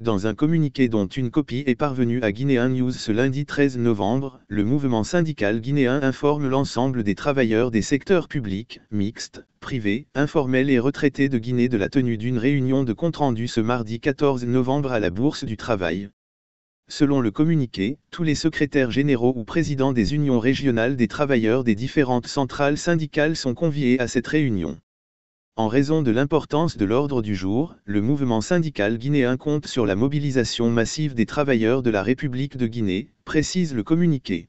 Dans un communiqué dont une copie est parvenue à Guinéen News ce lundi 13 novembre, le mouvement syndical guinéen informe l'ensemble des travailleurs des secteurs publics, mixtes, privés, informels et retraités de Guinée de la tenue d'une réunion de compte-rendu ce mardi 14 novembre à la Bourse du Travail. Selon le communiqué, tous les secrétaires généraux ou présidents des unions régionales des travailleurs des différentes centrales syndicales sont conviés à cette réunion. En raison de l'importance de l'ordre du jour, le mouvement syndical guinéen compte sur la mobilisation massive des travailleurs de la République de Guinée, précise le communiqué.